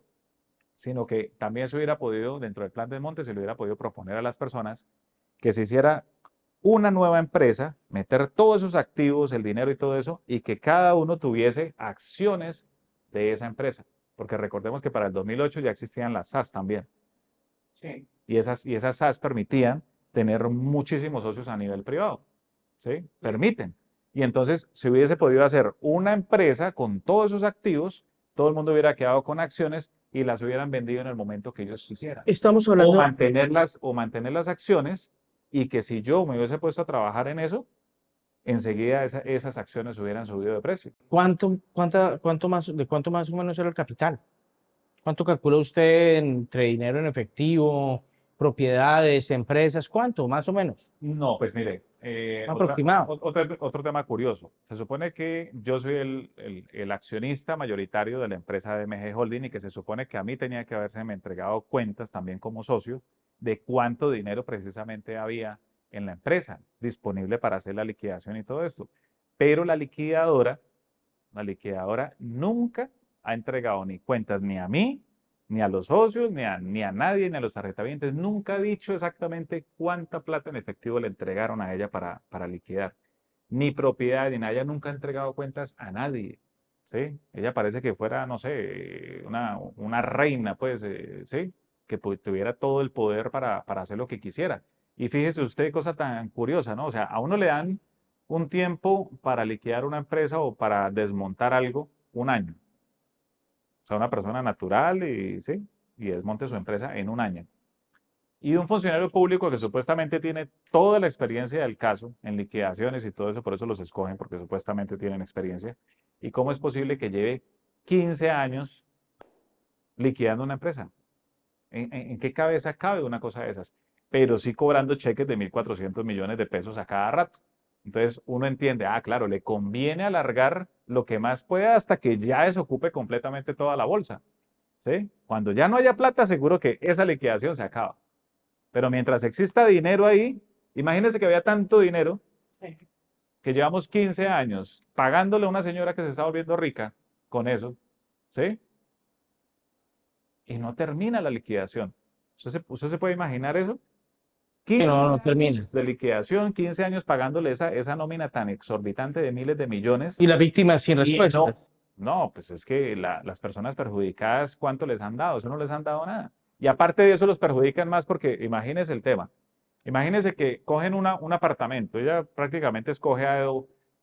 sino que también se hubiera podido, dentro del plan de monte, se le hubiera podido proponer a las personas que se hiciera una nueva empresa, meter todos esos activos, el dinero y todo eso, y que cada uno tuviese acciones de esa empresa. Porque recordemos que para el 2008 ya existían las SAS también. Sí. Y esas, y esas SAS permitían tener muchísimos socios a nivel privado. ¿Sí? Permiten. Y entonces si hubiese podido hacer una empresa con todos esos activos, todo el mundo hubiera quedado con acciones y las hubieran vendido en el momento que ellos quisieran. Estamos hablando. O mantener las, o mantener las acciones y que si yo me hubiese puesto a trabajar en eso, enseguida esas acciones hubieran subido de precio. ¿Cuánto, cuánta, cuánto más, ¿De cuánto más o menos era el capital? ¿Cuánto calcula usted entre dinero en efectivo, propiedades, empresas? ¿Cuánto más o menos? No, pues mire, eh, Aproximado. otro, tema curioso. Se supone que yo soy el, accionista mayoritario de la empresa de MG Holding y que se supone que a mí tenía que haberse me entregado cuentas también como socio de cuánto dinero precisamente había en la empresa disponible para hacer la liquidación y todo esto. Pero la liquidadora, la liquidadora nunca ha entregado ni cuentas ni a mí ni a los socios, ni a, ni a nadie, ni a los tarjetavientes. Nunca ha dicho exactamente cuánta plata en efectivo le entregaron a ella para, para liquidar. Ni propiedad, ni nada. Ella nunca ha entregado cuentas a nadie. ¿sí? Ella parece que fuera, no sé, una, reina, pues, eh, ¿sí? Que tuviera todo el poder para, para hacer lo que quisiera. Y fíjese usted, cosa tan curiosa, ¿no? O sea, a uno le dan un tiempo para liquidar una empresa o para desmontar algo, un año. O sea, una persona natural y, ¿sí? y desmonte su empresa en un año. Y un funcionario público que supuestamente tiene toda la experiencia del caso en liquidaciones y todo eso, por eso los escogen, porque supuestamente tienen experiencia. ¿Y cómo es posible que lleve 15 años liquidando una empresa? ¿En, qué cabeza cabe una cosa de esas? Pero sí cobrando cheques de 1.400 millones de pesos a cada rato. Entonces uno entiende, ah, claro, le conviene alargar lo que más pueda hasta que ya desocupe completamente toda la bolsa. ¿sí? Cuando ya no haya plata, seguro que esa liquidación se acaba. Pero mientras exista dinero ahí, imagínense que había tanto dinero que llevamos 15 años pagándole a una señora que se está volviendo rica con eso, ¿sí? Y no termina la liquidación. usted se puede imaginar eso? 15 no, de liquidación, 15 años pagándole esa, esa nómina tan exorbitante de miles de millones. Y la víctima sin respuesta. No, pues es que las personas perjudicadas, ¿cuánto les han dado? Eso no les han dado nada. Y aparte de eso, los perjudican más porque imagínense el tema. Imagínense que cogen una, un apartamento. Ella prácticamente escoge a ah,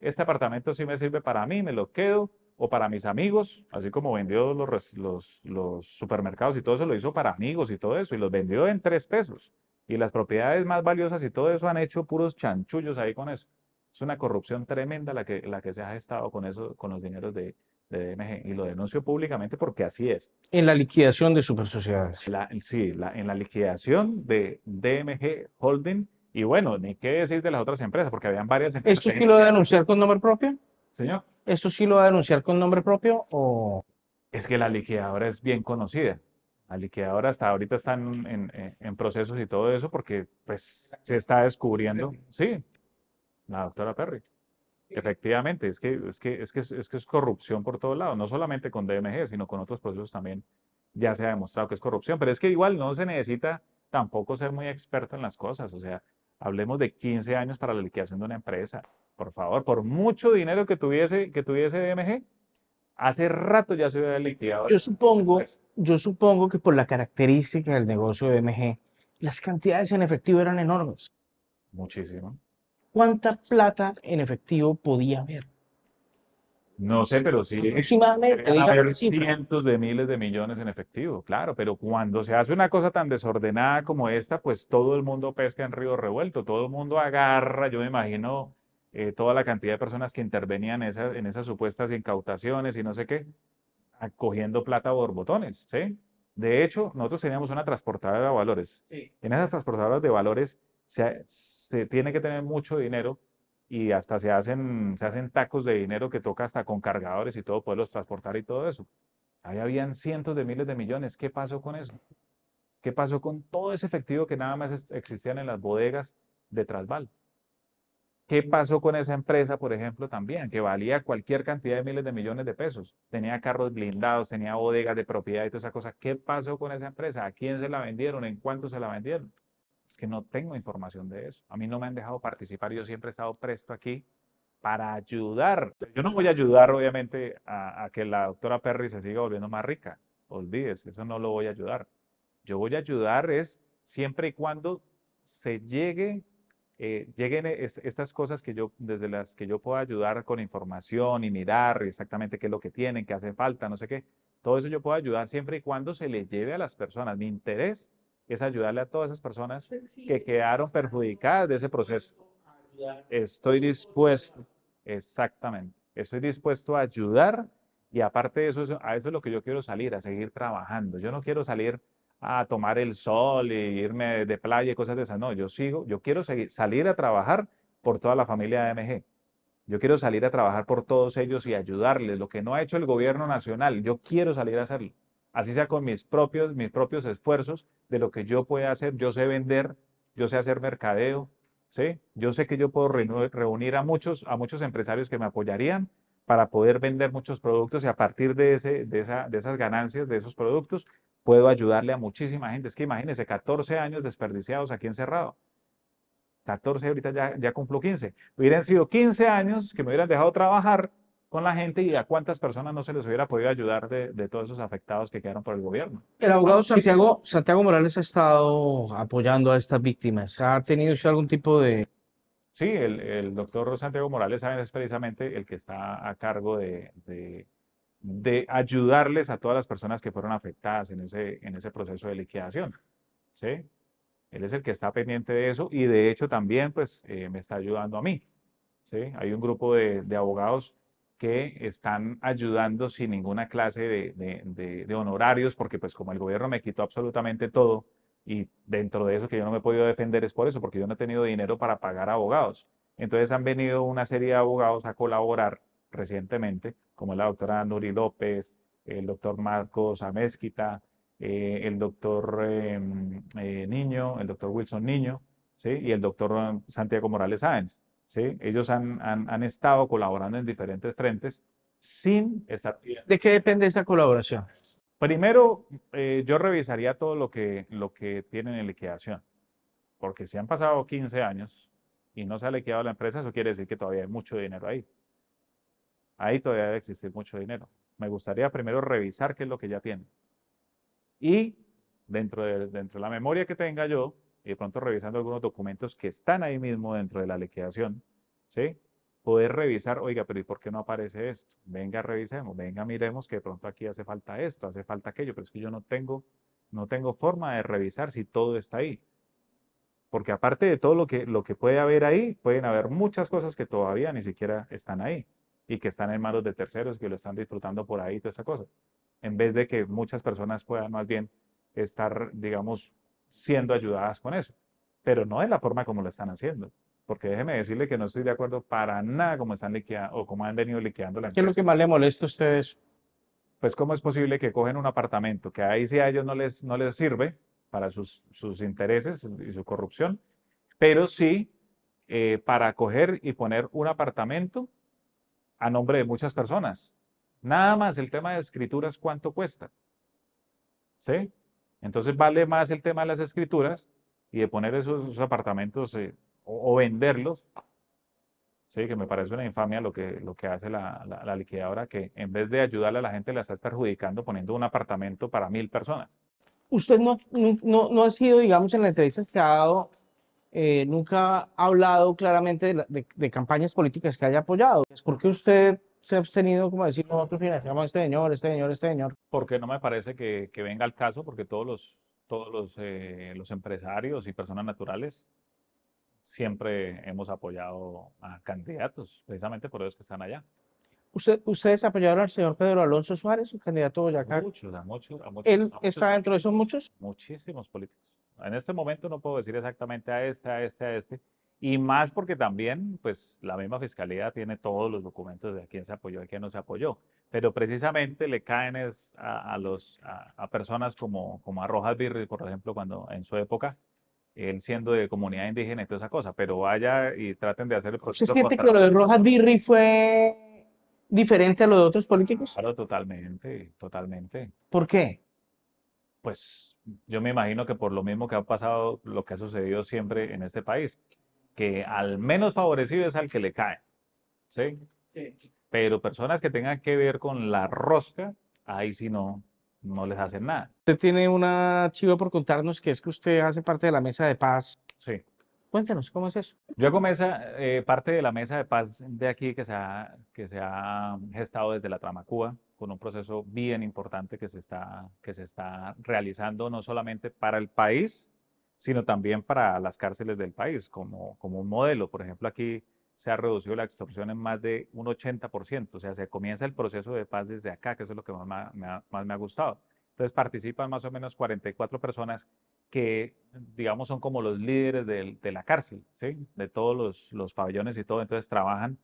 este apartamento si me sirve para mí, me lo quedo, o para mis amigos, así como vendió los, los, los supermercados y todo eso, lo hizo para amigos y todo eso, y los vendió en tres pesos y las propiedades más valiosas y todo eso han hecho puros chanchullos ahí con eso. Es una corrupción tremenda la que, la que se ha gestado con, eso, con los dineros de, DMG y lo denuncio públicamente porque así es. En la liquidación de supersociedades. sociedades. sí, en la liquidación de DMG Holding y bueno, ni qué decir de las otras empresas porque habían varias empresas. ¿Esto sí lo va a denunciar con nombre propio? Señor. ¿Esto sí lo va a denunciar con nombre propio o...? Es que la liquidadora es bien conocida a hasta ahorita están en, procesos y todo eso porque pues se está descubriendo, sí, la doctora Perry. Efectivamente, es que es, que, es, que, es, que es corrupción por todos lados, no solamente con DMG, sino con otros procesos también ya se ha demostrado que es corrupción, pero es que igual no se necesita tampoco ser muy experto en las cosas, o sea, hablemos de 15 años para la liquidación de una empresa, por favor, por mucho dinero que tuviese, que tuviese DMG, Hace rato ya se ve liquidado. Yo supongo, pues. yo supongo que por la característica del negocio de MG, las cantidades en efectivo eran enormes. Muchísimo. ¿Cuánta plata en efectivo podía haber? No sé, pero sí. Aproximadamente. Haber cientos de miles de millones en efectivo, claro, pero cuando se hace una cosa tan desordenada como esta, pues todo el mundo pesca en río revuelto, todo el mundo agarra, yo me imagino eh, toda la cantidad de personas que intervenían en esas, supuestas incautaciones y no sé qué, cogiendo plata por botones ¿sí? De hecho, nosotros teníamos una transportadora de valores. En esas transportadoras de valores se, tiene que tener mucho dinero y hasta se hacen, se hacen tacos de dinero que toca hasta con cargadores y todo, poderlos transportar y todo eso. Ahí habían cientos de miles de millones. ¿Qué pasó con eso? ¿Qué pasó con todo ese efectivo que nada más existían en las bodegas de Trasval? ¿Qué pasó con esa empresa, por ejemplo, también, que valía cualquier cantidad de miles de millones de pesos? Tenía carros blindados, tenía bodegas de propiedad y toda esa cosa. ¿Qué pasó con esa empresa? ¿A quién se la vendieron? ¿En cuánto se la vendieron? Es que no tengo información de eso. A mí no me han dejado participar. Yo siempre he estado presto aquí para ayudar. Yo no voy a ayudar, obviamente, a, que la doctora Perry se siga volviendo más rica. Olvídese, eso no lo voy a ayudar. Yo voy a ayudar es siempre y cuando se llegue eh, lleguen estas cosas que yo, desde las que yo puedo ayudar con información y mirar exactamente qué es lo que tienen, qué hace falta, no sé qué. Todo eso yo puedo ayudar siempre y cuando se le lleve a las personas. Mi interés es ayudarle a todas esas personas que eh, quedaron perjudicadas de ese proceso. Estoy dispuesto, exactamente, estoy dispuesto a ayudar y aparte de eso, a eso es lo que yo quiero salir, a seguir trabajando. Yo no quiero salir a tomar el sol e irme de playa y cosas de esas. No, yo sigo, yo quiero salir a trabajar por toda la familia de MG Yo quiero salir a trabajar por todos ellos y ayudarles. Lo que no ha hecho el gobierno nacional, yo quiero salir a hacerlo. Así sea con mis propios, mis propios esfuerzos de lo que yo pueda hacer. Yo sé vender, yo sé hacer mercadeo, ¿sí? Yo sé que yo puedo reunir a muchos, a muchos empresarios que me apoyarían para poder vender muchos productos y a partir de, ese, de, de esas ganancias, de esos productos, puedo ayudarle a muchísima gente. Es que imagínense, 14 años desperdiciados aquí encerrado. 14, ahorita ya, ya cumplo 15. Hubieran sido 15 años que me hubieran dejado trabajar con la gente y a cuántas personas no se les hubiera podido ayudar de, todos esos afectados que quedaron por el gobierno. El abogado Santiago, Santiago Morales ha estado apoyando a estas víctimas. ¿Ha tenido algún tipo de...? Sí, el, doctor Santiago Morales es precisamente el que está a cargo de de ayudarles a todas las personas que fueron afectadas en ese, proceso de liquidación. ¿sí? Él es el que está pendiente de eso y de hecho también pues eh, me está ayudando a mí. Hay un grupo de, abogados que están ayudando sin ninguna clase de, honorarios, porque pues como el gobierno me quitó absolutamente todo y dentro de eso que yo no me he podido defender es por eso, porque yo no he tenido dinero para pagar abogados. Entonces han venido una serie de abogados a colaborar recientemente como la doctora Nuri López, el doctor Marcos Amezquita, eh, el doctor em, eh, Niño, el doctor Wilson Niño, ¿sí? y el doctor um, Santiago Morales Sáenz. ¿sí? Ellos han, estado colaborando en diferentes frentes sin estar... ¿De qué depende esa colaboración? Primero, eh, yo revisaría todo lo que, lo que tienen en liquidación, porque si han pasado 15 años y no se ha liquidado la empresa, eso quiere decir que todavía hay mucho dinero ahí. Ahí todavía debe existir mucho dinero. Me gustaría primero revisar qué es lo que ya tiene. Y dentro de, dentro de la memoria que tenga yo, y de pronto revisando algunos documentos que están ahí mismo dentro de la liquidación, ¿sí? Poder revisar, oiga, pero ¿y por qué no aparece esto? Venga, revisemos, venga, miremos que de pronto aquí hace falta esto, hace falta aquello, pero es que yo no tengo, no tengo forma de revisar si todo está ahí. Porque aparte de todo lo que, lo que puede haber ahí, pueden haber muchas cosas que todavía ni siquiera están ahí y que están en manos de terceros que lo están disfrutando por ahí, toda esa cosa. En vez de que muchas personas puedan más bien estar, digamos, siendo ayudadas con eso, pero no de la forma como lo están haciendo. Porque déjeme decirle que no estoy de acuerdo para nada como están liquidando o como han venido liqueando la empresa. ¿Qué es lo que más le molesta a ustedes? Pues cómo es posible que cogen un apartamento que ahí sí a ellos no les, no les sirve para sus, sus intereses y su corrupción, pero sí eh, para coger y poner un apartamento a nombre de muchas personas. Nada más el tema de escrituras, ¿cuánto cuesta? ¿Sí? Entonces vale más el tema de las escrituras y de poner esos, apartamentos eh, o, venderlos. Sí, que me parece una infamia lo que, lo que hace la, la, liquidadora, que en vez de ayudarle a la gente, la está perjudicando poniendo un apartamento para mil personas. Usted no, no, no ha sido, digamos, en la entrevista que ha dado, eh, nunca ha hablado claramente de, campañas políticas que haya apoyado. ¿Es porque usted se ha abstenido como decir, nosotros financiamos a este señor, este señor, este señor? Porque no me parece que, venga el caso, porque todos los, todos eh, los, empresarios y personas naturales siempre hemos apoyado a candidatos, precisamente por ellos que están allá. Usted, ¿Ustedes apoyaron al señor Pedro Alonso Suárez, su candidato de Boyacá? Muchos, muchos, muchos. ¿Él está dentro de esos muchos? Muchísimos políticos. En este momento no puedo decir exactamente a este, a este, a este. Y más porque también, pues, la misma fiscalía tiene todos los documentos de a quién se apoyó y quién no se apoyó. Pero precisamente le caen es a, los, a, personas como, como a Rojas Birri, por ejemplo, cuando en su época, él siendo de comunidad indígena y toda esa cosa. Pero vaya y traten de hacer el proceso. ¿Se siente que lo de Rojas Birri fue diferente a lo de otros políticos? Claro, totalmente, totalmente. ¿Por qué? Pues yo me imagino que por lo mismo que ha pasado, lo que ha sucedido siempre en este país, que al menos favorecido es al que le cae. ¿sí? Pero personas que tengan que ver con la rosca, ahí sí no, no les hacen nada. Usted tiene una chiva por contarnos que es que usted hace parte de la mesa de paz. Sí. Cuéntanos, ¿cómo es eso? Yo mesa, eh, parte de la mesa de paz de aquí que se, ha, que se ha gestado desde la Trama Cuba, con un proceso bien importante que se, está, que se está realizando no solamente para el país, sino también para las cárceles del país, como, como un modelo. Por ejemplo, aquí se ha reducido la extorsión en más de un 80%, o sea, se comienza el proceso de paz desde acá, que eso es lo que más más me ha gustado. Entonces participan más o menos 44 personas que digamos, son como los líderes de, la cárcel, ¿sí? de todos los, pabellones y todo. Entonces trabajan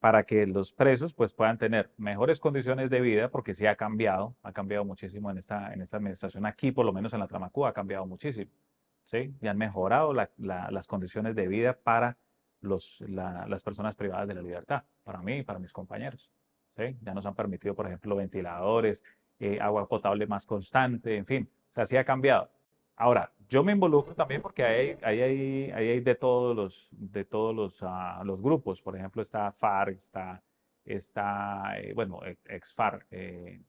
para que los presos pues, puedan tener mejores condiciones de vida, porque sí ha cambiado, ha cambiado muchísimo en esta, administración. Aquí, por lo menos en la Tramacúa, ha cambiado muchísimo. ¿sí? Y han mejorado las condiciones de vida para las personas privadas de la libertad, para mí y para mis compañeros. ¿sí? Ya nos han permitido, por ejemplo, ventiladores, eh, agua potable más constante, en fin. O sea, sí ha cambiado Ahora, yo me involucro también porque ahí hay, hay, hay, de todos los, de todos los, ah, los grupos. Por ejemplo, está FARC, está, está eh, bueno, eh, ex FARC eh,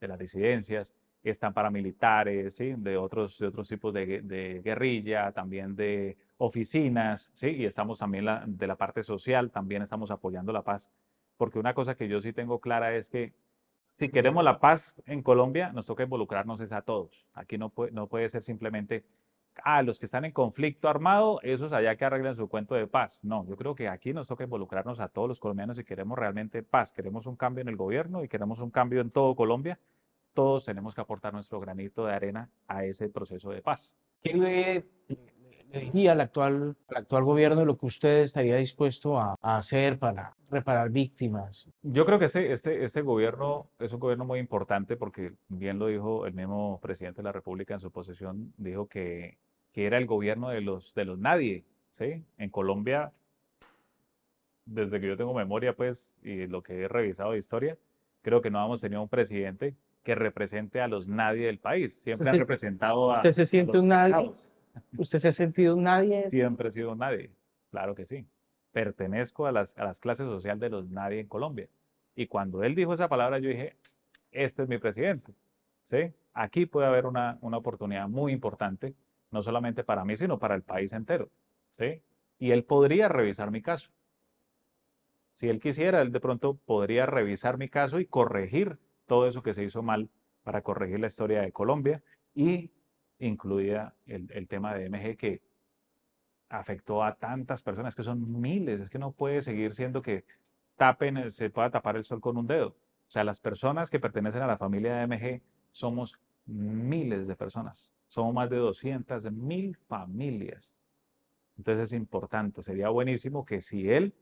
de las disidencias, están paramilitares, ¿sí? de, otros, otros tipos de, guerrilla, también de oficinas, ¿sí? y estamos también la, de la parte social, también estamos apoyando la paz. Porque una cosa que yo sí tengo clara es que si queremos la paz en Colombia, nos toca involucrarnos a todos. Aquí no puede, no puede ser simplemente, a ah, los que están en conflicto armado, esos allá que arreglen su cuento de paz. No, yo creo que aquí nos toca involucrarnos a todos los colombianos si queremos realmente paz, queremos un cambio en el gobierno y queremos un cambio en todo Colombia. Todos tenemos que aportar nuestro granito de arena a ese proceso de paz y al actual, al actual gobierno lo que usted estaría dispuesto a, hacer para reparar víctimas? Yo creo que este, este, este gobierno es un gobierno muy importante porque bien lo dijo el mismo presidente de la República en su posesión, dijo que, que era el gobierno de los, de los nadie. ¿sí? En Colombia, desde que yo tengo memoria pues, y lo que he revisado de historia, creo que no hemos tenido un presidente que represente a los nadie del país. Siempre han representado a... ¿Usted se siente un nadie? ¿Usted se ha sentido nadie? Siempre he sido nadie, claro que sí. Pertenezco a las, clases sociales de los nadie en Colombia. Y cuando él dijo esa palabra, yo dije, este es mi presidente. ¿Sí? Aquí puede haber una, una oportunidad muy importante, no solamente para mí, sino para el país entero. ¿Sí? Y él podría revisar mi caso. Si él quisiera, él de pronto podría revisar mi caso y corregir todo eso que se hizo mal para corregir la historia de Colombia y incluida el, tema de MG que afectó a tantas personas, que son miles, es que no puede seguir siendo que tapen, se pueda tapar el sol con un dedo. O sea, las personas que pertenecen a la familia de MG somos miles de personas, somos más de 200 mil familias. Entonces es importante, sería buenísimo que si él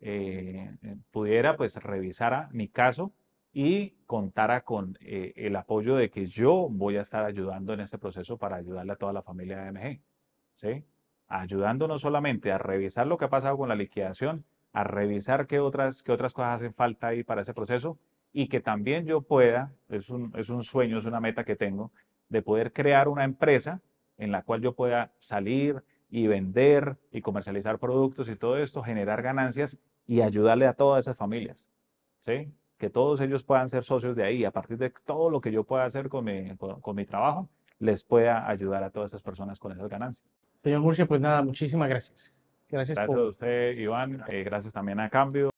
eh, pudiera, pues revisara mi caso, y contara con eh, el apoyo de que yo voy a estar ayudando en este proceso para ayudarle a toda la familia de AMG. ¿sí? Ayudando no solamente a revisar lo que ha pasado con la liquidación, a revisar qué otras, qué otras cosas hacen falta ahí para ese proceso y que también yo pueda, es un, es un sueño, es una meta que tengo, de poder crear una empresa en la cual yo pueda salir y vender y comercializar productos y todo esto, generar ganancias y ayudarle a todas esas familias. ¿sí? que todos ellos puedan ser socios de ahí, a partir de todo lo que yo pueda hacer con mi, con, mi trabajo, les pueda ayudar a todas esas personas con esas ganancias. Señor Murcia, pues nada, muchísimas gracias. Gracias, a usted, Iván. Eh, gracias también a Cambio.